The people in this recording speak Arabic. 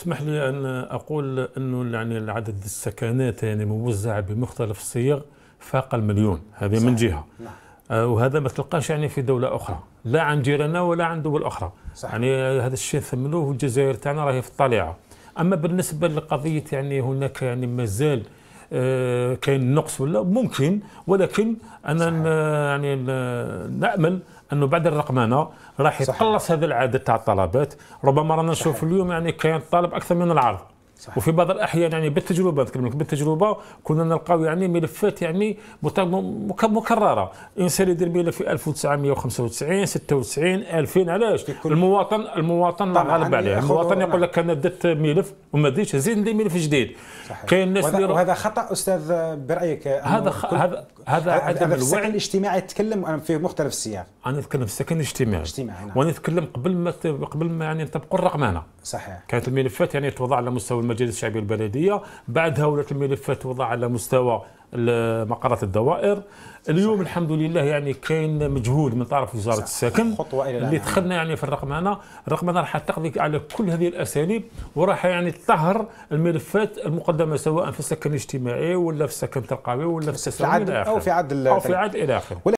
اسمح لي ان اقول انه يعني عدد السكنات يعني موزعه بمختلف الصيغ فاق المليون هذه صحيح. من جهه نعم. آه، وهذا ما تلقاش يعني في دوله اخرى لا عن جيراننا ولا عن دول اخرى صحيح. يعني هذا الشيء ثمنوه الجزائر تاعنا راهي في الطليعه اما بالنسبه لقضيه يعني هناك يعني مازال آه، كاين نقص ولا ممكن ولكن انا يعني نامل انه بعد الرقمنه راح يتقلص هذا العدد تاع الطلبات ربما رانا نشوف اليوم يعني كاين الطلب اكثر من العرض صحيح. وفي بعض الاحيان يعني بالتجربه نتكلم لك بالتجربه كنا نلقاو يعني ملفات يعني مكرره الانسان يدير ملف في 1995 96 2000 علاش المواطن المواطن غالب عليه المواطن يقول لك انا درت ملف وما درتش زيد ندير ملف جديد كاين الناس وهذا, وهذا خطا استاذ برايك هذا هذا هذا عدم الوعي الاجتماعي تكلم في مختلف السياق انا نتكلم في السكن الاجتماعي اجتماعي نعم. وانا نتكلم قبل ما قبل ما يعني نطبقوا الرقمنه صحيح كانت الملفات يعني توضع على مستوى المجالس الشعبيه البلديه بعدها ولات الملفات توضع على مستوى مقرات الدوائر اليوم صحيح. الحمد لله يعني كاين مجهود من طرف وزاره صح. السكن خطوه الى اللي دخلنا يعني في الرقمنه الرقمنه راح تقضي على كل هذه الاساليب وراح يعني تطهر الملفات المقدمه سواء في السكن الاجتماعي ولا في السكن الترقوي ولا في السكن او في عد او في طيب. عد الى اخره